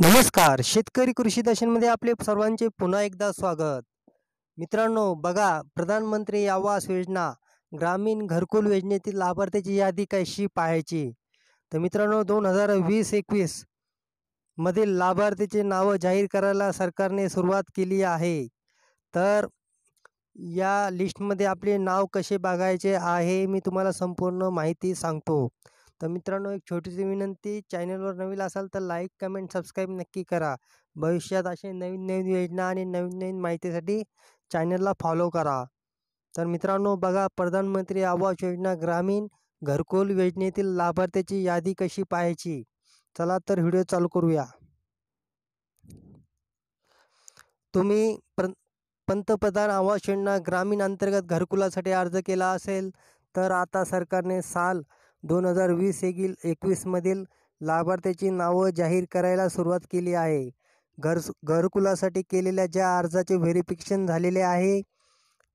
नमस्कार शेतकरी कृषी दर्शनमध्ये आपले सर्वांचे पुन्हा एकदा स्वागत मित्रांनो बघा प्रधानमंत्री आवास योजना ग्रामीण घरकुल योजनेतील लाभार्थ्याची यादी कशी पाहायची तर मित्रांनो दोन हजार वीस एकवीस मधील लाभार्थीचे नावं जाहीर करायला सरकारने सुरुवात केली आहे तर या लिस्टमध्ये आपले नाव कसे बघायचे आहे मी तुम्हाला संपूर्ण माहिती सांगतो तर मित्रांनो एक छोटीशी विनंती चॅनलवर नवीन असाल तर लाईक कमेंट सबस्क्राईब नक्की करा भविष्यात असे नवीन नवीन योजना आणि नवीन नवीन माहितीसाठी चॅनलला फॉलो करा तर मित्रांनो बघा प्रधानमंत्री आवास योजना ग्रामीण घरकुल योजनेतील लाभार्थ्याची यादी कशी पाहायची चला तर व्हिडिओ चालू करूया तुम्ही पंतप्रधान आवास योजना ग्रामीण अंतर्गत घरकुलासाठी अर्ज केला असेल तर आता सरकारने साल दोन हजार वीस एकील एकवीसमधील लाभार्थ्याची नावं जाहीर करायला सुरुवात केली आहे घर घरकुलासाठी केलेल्या ज्या अर्जाचे व्हेरिफिकेशन झालेले आहे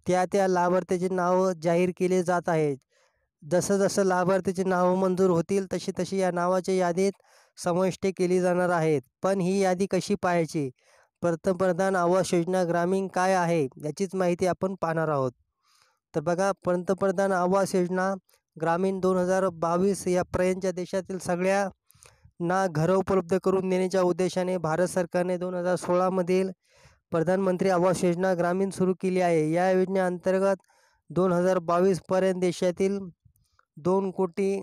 त्या त्या लाभार्थ्याचे नावं जाहीर केले जात आहेत जसं जसं लाभार्थ्याची नावं मंजूर होतील तशी तशी या नावाच्या यादीत समाविष्ट केली जाणार आहेत पण ही यादी कशी पाहायची पंतप्रधान आवास योजना ग्रामीण काय आहे याचीच माहिती आपण पाहणार आहोत तर बघा पंतप्रधान आवास योजना ग्रामीण दोन हजार बावीस यापर्यंतच्या देशातील सगळ्या ना घरं उपलब्ध करून देण्याच्या उद्देशाने भारत सरकारने दोन हजार सोळामधील प्रधानमंत्री आवास योजना ग्रामीण सुरू केली आहे या योजनेअंतर्गत दोन हजार बावीसपर्यंत देशातील दोन कोटी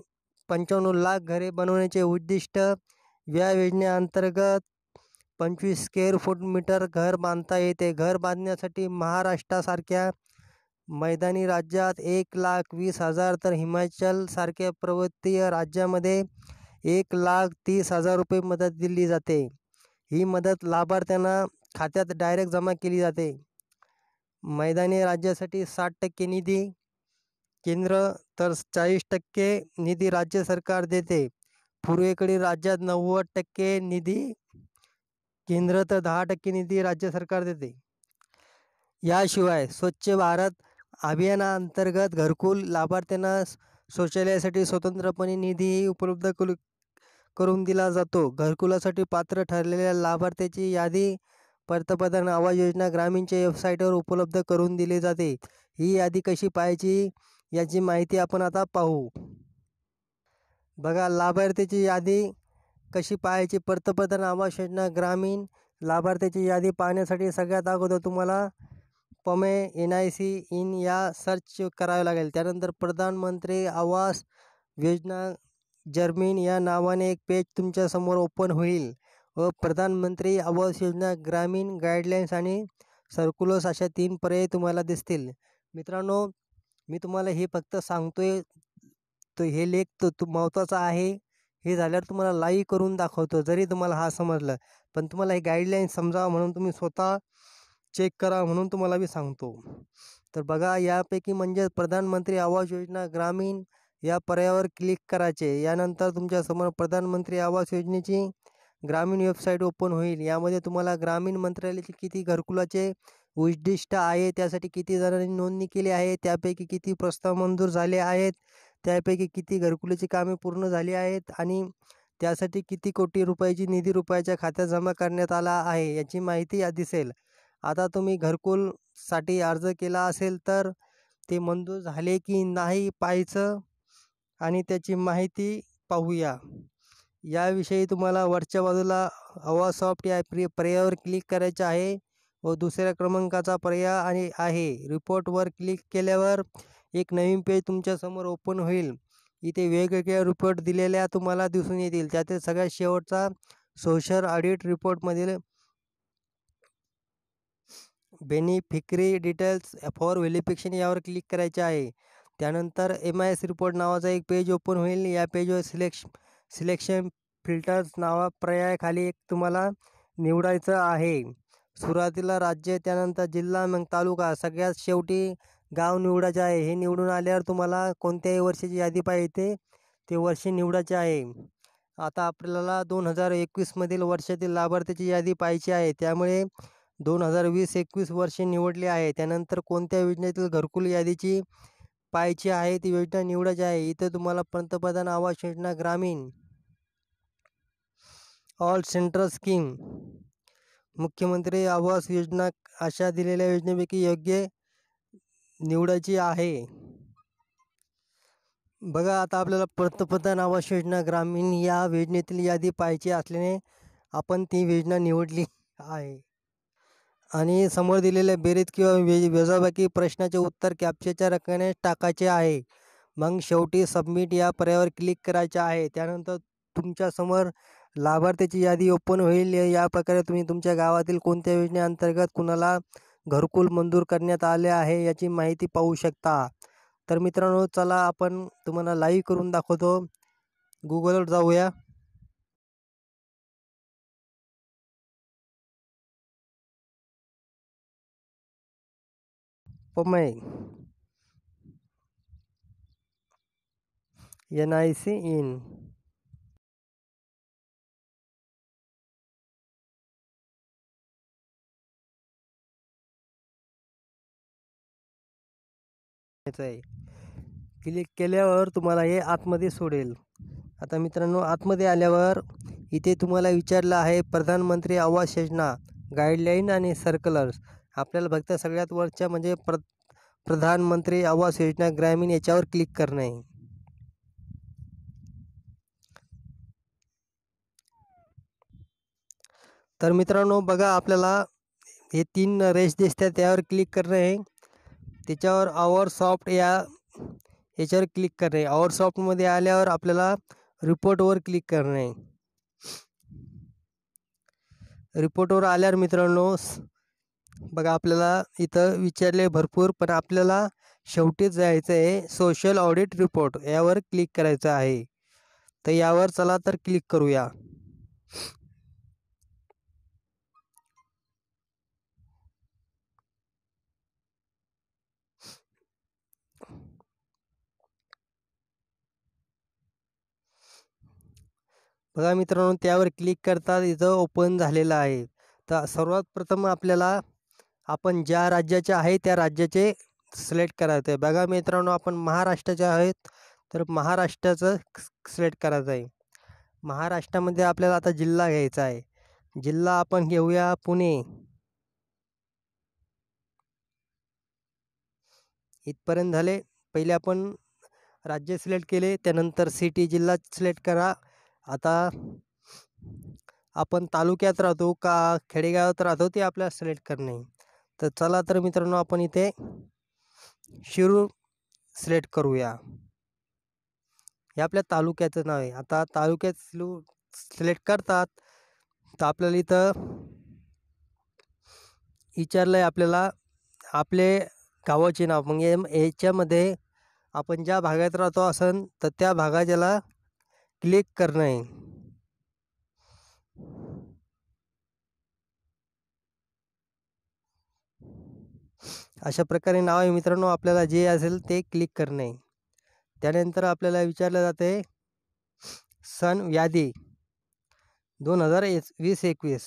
पंच्याण्णव लाख घरे बनवण्याचे उद्दिष्ट या योजनेअंतर्गत पंचवीस स्क्वेअर फूट मीटर घर बांधता येते घर बांधण्यासाठी महाराष्ट्रासारख्या मैदानी राज्यात एक लाख वीस हजार तर सारख्या पर्वतीय राज्यामध्ये एक लाख तीस हजार रुपये मदत दिली जाते ही मदत लाभार्थ्यांना खात्यात डायरेक्ट जमा केली जाते मैदानी राज्यासाठी साठ टक्के निधी केंद्र तर चाळीस टक्के निधी राज्य सरकार देते पूर्वेकडील राज्यात नव्वद टक्के निधी केंद्र तर दहा टक्के निधी राज्य सरकार देते याशिवाय स्वच्छ भारत अभियानाअंतर्गत घरकुल लाभार्थ्यांना शौचालयासाठी स्वतंत्रपणे निधीही उपलब्ध करू करून दिला जातो घरकुलासाठी पात्र ठरलेल्या लाभार्थ्याची यादी पंतप्रधान आवास योजना ग्रामीणच्या वेबसाईटवर उपलब्ध करून दिली जाते ही यादी कशी पाहायची याची माहिती आपण आता पाहू बघा लाभार्थ्याची यादी कशी पाहायची पंतप्रधान आवास योजना ग्रामीण लाभार्थ्याची यादी पाहण्यासाठी सगळ्यात अगोदर तुम्हाला पमे एन आय सी इन या सर्च करावे लागेल त्यानंतर प्रधानमंत्री आवास योजना जर्मीन या नावाने एक पेज तुमच्यासमोर ओपन होईल व प्रधानमंत्री आवास योजना ग्रामीण गाईडलाईन्स आणि सर्कुलर्स अशा तीन पर्याय तुम्हाला दिसतील मित्रांनो मी तुम्हाला हे फक्त सांगतोय तो हे लेख तो तू महत्त्वाचा आहे हे झाल्यावर तुम्हाला लाईव्ह करून दाखवतो जरी तुम्हाला हा समजलं पण तुम्हाला हे गाईडलाईन्स समजावं म्हणून तुम्ही स्वतः चेक करा म्हणून तुम्हाला मी सांगतो तर बघा यापैकी म्हणजे प्रधानमंत्री आवास योजना ग्रामीण या पर्यायावर क्लिक करायचे यानंतर तुमच्यासमोर प्रधानमंत्री आवास योजनेची ग्रामीण वेबसाईट ओपन होईल यामध्ये तुम्हाला ग्रामीण मंत्रालयाचे किती घरकुलाचे उद्दिष्ट आहे त्यासाठी किती जणांनी नोंदणी केली आहे त्यापैकी किती प्रस्ताव मंजूर झाले आहेत त्यापैकी किती घरकुलाची कामे पूर्ण झाली आहेत आणि त्यासाठी किती कोटी रुपयाची निधी रुपयाच्या खात्यात जमा करण्यात आला आहे याची माहिती दिसेल आता तुम्ही घरकुलसाठी अर्ज केला असेल तर ते मंजूर झाले की नाही पाहायचं आणि त्याची माहिती पाहूया याविषयी तुम्हाला वरच्या बाजूला हवा सॉफ्ट या प्रि पर्यायावर क्लिक करायचं आहे व दुसऱ्या क्रमांकाचा पर्याय आणि आहे रिपोर्टवर क्लिक केल्यावर एक नवीन पेज तुमच्यासमोर ओपन होईल इथे वेगवेगळ्या रिपोर्ट दिलेल्या तुम्हाला दिसून येतील त्यातील सगळ्यात शेवटचा सोशल ऑडिट रिपोर्टमधील बेनिफिकरी डिटेल्स फॉर व्हेलिफिकेशन यावर क्लिक करायचे आहे त्यानंतर एम आय एस रिपोर्ट नावाचा एक पेज ओपन होईल या पेजवर सिलेक्श सिलेक्शन फिल्टर्स नावा पर्यायाखाली एक तुम्हाला निवडायचं आहे सुरुवातीला राज्य त्यानंतर जिल्हा मग तालुका सगळ्यात शेवटी गाव निवडायचे आहे हे निवडून आल्यावर तुम्हाला कोणत्याही वर्षाची यादी पाहिजे ते वर्ष निवडायचे आहे आता आपल्याला दोन हजार एकवीसमधील वर्षातील लाभार्थ्याची यादी पाहिजे आहे त्यामुळे दोन हजार वीस एकवीस वर्षे निवडली आहे त्यानंतर कोणत्या योजनेतील घरकुल यादीची पाहायची आहे ती योजना निवडायची आहे इथं तुम्हाला पंतप्रधान आवास योजना ग्रामीण ऑल सेंट्रल स्कीम मुख्यमंत्री आवास योजना अशा दिलेल्या योजनेपैकी योग्य निवडायची आहे बघा आता आपल्याला पंतप्रधान आवास योजना ग्रामीण या योजनेतील यादी पाहायची असल्याने आपण ती योजना निवडली आहे आणि समोर दिलेल्या बेरीज किंवा वे वेजाबाकी प्रश्नाचे उत्तर कॅप्चरच्या रकमेने टाकायचे आहे मग शेवटी सबमिट या पर्यावर क्लिक करायचे आहे त्यानंतर तुमच्यासमोर लाभार्थ्याची यादी ओपन होईल या प्रकारे तुम्ही तुमच्या गावातील कोणत्या योजनेअंतर्गत कुणाला घरकुल मंजूर करण्यात आले आहे याची माहिती पाहू शकता तर मित्रांनो चला आपण तुम्हाला लाईव्ह करून दाखवतो गुगलवर जाऊया అప్పమై NIC in इन क्लिक केल्यावर तुम्हाला हे आतमध्ये सोडेल आता मित्रांनो आतमध्ये आल्यावर इथे तुम्हाला विचारलं आहे प्रधानमंत्री आवास योजना गाईडलाईन आणि सर्क्युलर्स आपल्याला फक्त सगळ्यात वरच्या म्हणजे प्र प्रधानमंत्री आवास योजना ग्रामीण याच्यावर क्लिक करणे आहे तर मित्रांनो बघा आपल्याला हे तीन रेश दिसतात त्यावर क्लिक करणे आहे त्याच्यावर आवर सॉफ्ट या याच्यावर क्लिक करणे आवरसॉफ्टमध्ये आवर सॉफ्टमध्ये आल्यावर आपल्याला रिपोर्टवर क्लिक करणे रिपोर्टवर आल्यावर मित्रांनो बघा आपल्याला इथं विचारले भरपूर पण आपल्याला शेवटी जायचं आहे सोशल ऑडिट रिपोर्ट यावर क्लिक करायचं आहे तर यावर चला तर क्लिक करूया बघा मित्रांनो त्यावर क्लिक करता इथं ओपन झालेलं आहे तर सर्वात प्रथम आपल्याला आपण ज्या राज्याचे आहे त्या राज्याचे सिलेक्ट करायचं आहे बघा मित्रांनो आपण महाराष्ट्राचे आहेत तर महाराष्ट्राचं सिलेक्ट करायचं आहे महाराष्ट्रामध्ये आपल्याला आता जिल्हा घ्यायचा आहे जिल्हा आपण घेऊया पुणे इथपर्यंत झाले पहिले आपण राज्य सिलेक्ट केले त्यानंतर सिटी जिल्हा सिलेक्ट करा आता आपण तालुक्यात राहतो का खेडेगावात राहतो ते आपल्याला सिलेक्ट करणे तर चला तर मित्रांनो आपण इथे शिरूर सिलेक्ट करूया हे आपल्या तालुक्याचं नाव आहे आता तालुक्यात सिलू सिलेक्ट करतात तर आपल्याला इथं विचारलं आहे आपल्याला आपले गावाचे नाव म्हणजे याच्यामध्ये आपण ज्या भागात राहतो असन तर त्या भागाच्याला क्लिक करणं आहे अशा प्रकारे नाव आहे मित्रांनो आपल्याला जे असेल ते क्लिक करणे त्यानंतर आपल्याला विचारलं जाते सन व्याधी दोन हजार वीस एकवीस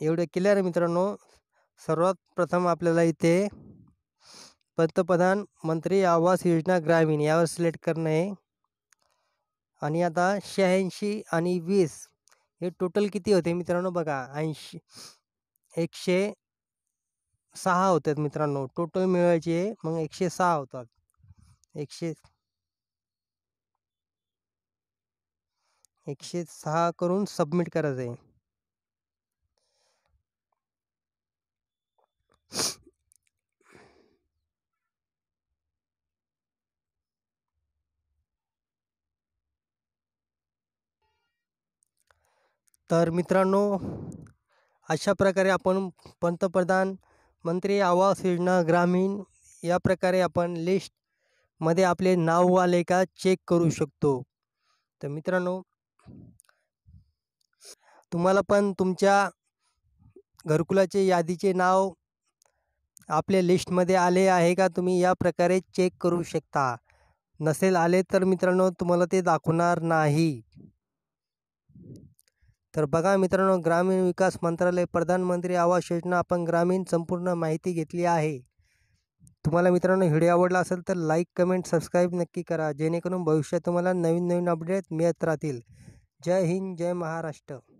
एवढे क्लिअर मित्रांनो सर्वात प्रथम आपल्याला इथे पंतप्रधान मंत्री आवास योजना ग्रामीण यावर सिलेक्ट करणं आहे आणि आता शहाऐंशी आणि वीस हे टोटल किती होते मित्रांनो बघा ऐंशी एकशे सहा होतात मित्रांनो टोटल मिळवायचे मग एकशे सहा होतात एकशे एकशे सहा करून सबमिट करायचं आहे तर मित्रांनो अशा प्रकारे आपण पंतप्रधान मंत्री आवास योजना ग्रामीण या प्रकारे आपण लिस्टमध्ये आपले नाव आले का चेक करू शकतो तर मित्रांनो तुम्हाला पण तुमच्या घरकुलाचे यादीचे नाव आपल्या लिस्टमध्ये आले आहे का तुम्ही या प्रकारे चेक करू शकता नसेल आले तर मित्रांनो तुम्हाला ते दाखवणार नाही तर बघा मित्रांनो ग्रामीण विकास मंत्रालय प्रधानमंत्री आवास योजना आपण ग्रामीण संपूर्ण माहिती घेतली आहे तुम्हाला मित्रांनो व्हिडिओ आवडला असेल तर लाईक कमेंट सबस्क्राईब नक्की करा जेणेकरून भविष्यात तुम्हाला नवीन नवीन अपडेट मिळत राहतील जय हिंद जय महाराष्ट्र